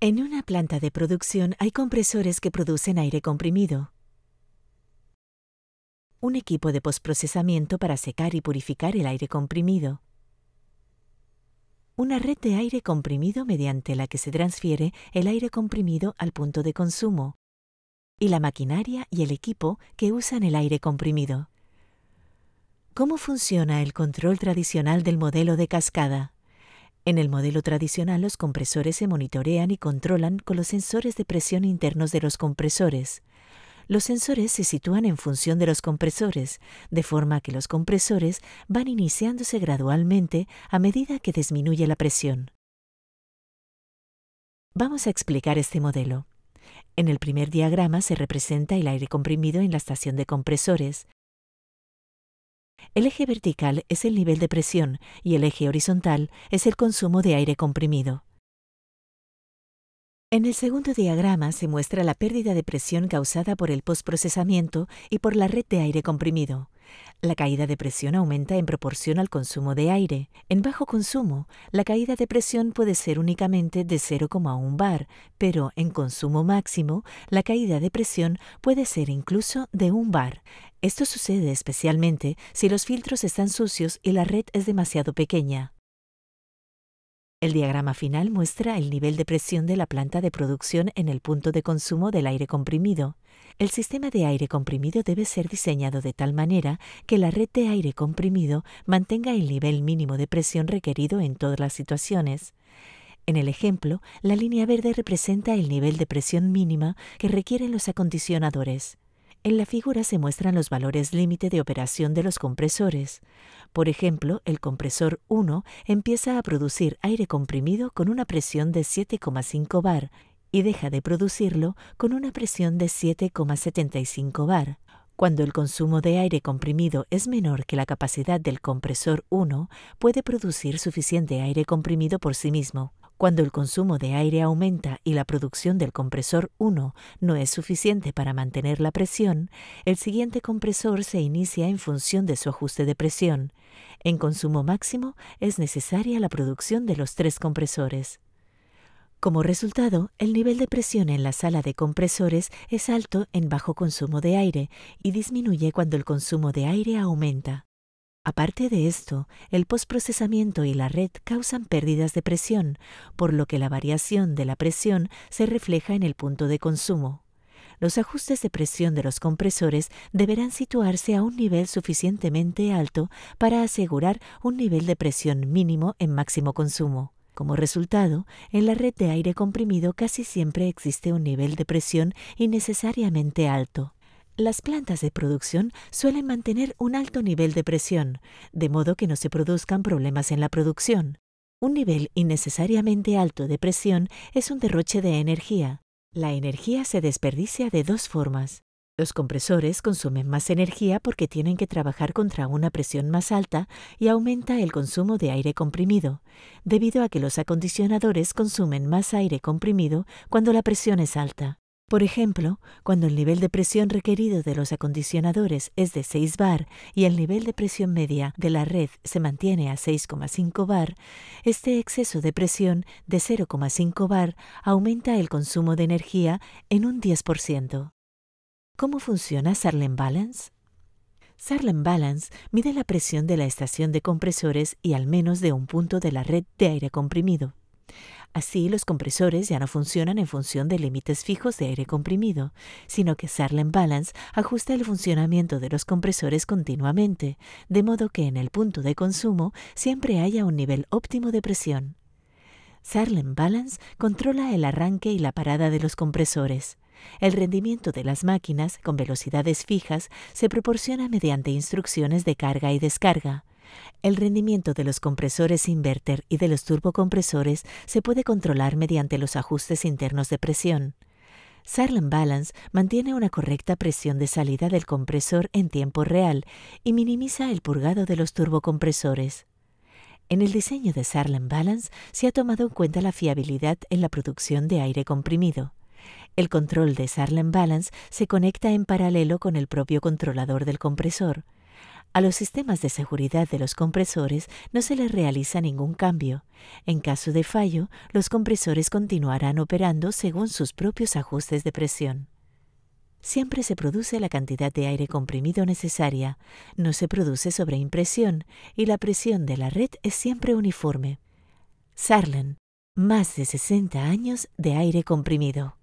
En una planta de producción hay compresores que producen aire comprimido, un equipo de postprocesamiento para secar y purificar el aire comprimido, una red de aire comprimido mediante la que se transfiere el aire comprimido al punto de consumo, y la maquinaria y el equipo que usan el aire comprimido. ¿Cómo funciona el control tradicional del modelo de cascada? En el modelo tradicional los compresores se monitorean y controlan con los sensores de presión internos de los compresores. Los sensores se sitúan en función de los compresores, de forma que los compresores van iniciándose gradualmente a medida que disminuye la presión. Vamos a explicar este modelo. En el primer diagrama se representa el aire comprimido en la estación de compresores. El eje vertical es el nivel de presión y el eje horizontal es el consumo de aire comprimido. En el segundo diagrama se muestra la pérdida de presión causada por el postprocesamiento y por la red de aire comprimido. La caída de presión aumenta en proporción al consumo de aire. En bajo consumo, la caída de presión puede ser únicamente de 0,1 bar, pero en consumo máximo, la caída de presión puede ser incluso de 1 bar. Esto sucede especialmente si los filtros están sucios y la red es demasiado pequeña. El diagrama final muestra el nivel de presión de la planta de producción en el punto de consumo del aire comprimido. El sistema de aire comprimido debe ser diseñado de tal manera que la red de aire comprimido mantenga el nivel mínimo de presión requerido en todas las situaciones. En el ejemplo, la línea verde representa el nivel de presión mínima que requieren los acondicionadores. En la figura se muestran los valores límite de operación de los compresores. Por ejemplo, el compresor 1 empieza a producir aire comprimido con una presión de 7,5 bar y deja de producirlo con una presión de 7,75 bar. Cuando el consumo de aire comprimido es menor que la capacidad del compresor 1, puede producir suficiente aire comprimido por sí mismo. Cuando el consumo de aire aumenta y la producción del compresor 1 no es suficiente para mantener la presión, el siguiente compresor se inicia en función de su ajuste de presión. En consumo máximo es necesaria la producción de los tres compresores. Como resultado, el nivel de presión en la sala de compresores es alto en bajo consumo de aire y disminuye cuando el consumo de aire aumenta. Aparte de esto, el postprocesamiento y la red causan pérdidas de presión, por lo que la variación de la presión se refleja en el punto de consumo. Los ajustes de presión de los compresores deberán situarse a un nivel suficientemente alto para asegurar un nivel de presión mínimo en máximo consumo. Como resultado, en la red de aire comprimido casi siempre existe un nivel de presión innecesariamente alto. Las plantas de producción suelen mantener un alto nivel de presión, de modo que no se produzcan problemas en la producción. Un nivel innecesariamente alto de presión es un derroche de energía. La energía se desperdicia de dos formas. Los compresores consumen más energía porque tienen que trabajar contra una presión más alta y aumenta el consumo de aire comprimido, debido a que los acondicionadores consumen más aire comprimido cuando la presión es alta. Por ejemplo, cuando el nivel de presión requerido de los acondicionadores es de 6 bar y el nivel de presión media de la red se mantiene a 6,5 bar, este exceso de presión de 0,5 bar aumenta el consumo de energía en un 10%. ¿Cómo funciona Sarlen Balance? Sarlen Balance mide la presión de la estación de compresores y al menos de un punto de la red de aire comprimido. Así, los compresores ya no funcionan en función de límites fijos de aire comprimido, sino que Sarlen Balance ajusta el funcionamiento de los compresores continuamente, de modo que en el punto de consumo siempre haya un nivel óptimo de presión. Sarlen Balance controla el arranque y la parada de los compresores. El rendimiento de las máquinas con velocidades fijas se proporciona mediante instrucciones de carga y descarga. El rendimiento de los compresores inverter y de los turbocompresores se puede controlar mediante los ajustes internos de presión. Silent Balance mantiene una correcta presión de salida del compresor en tiempo real y minimiza el purgado de los turbocompresores. En el diseño de Sarlen Balance se ha tomado en cuenta la fiabilidad en la producción de aire comprimido. El control de Sarlen Balance se conecta en paralelo con el propio controlador del compresor. A los sistemas de seguridad de los compresores no se les realiza ningún cambio. En caso de fallo, los compresores continuarán operando según sus propios ajustes de presión. Siempre se produce la cantidad de aire comprimido necesaria, no se produce sobreimpresión y la presión de la red es siempre uniforme. Sarlen, más de 60 años de aire comprimido.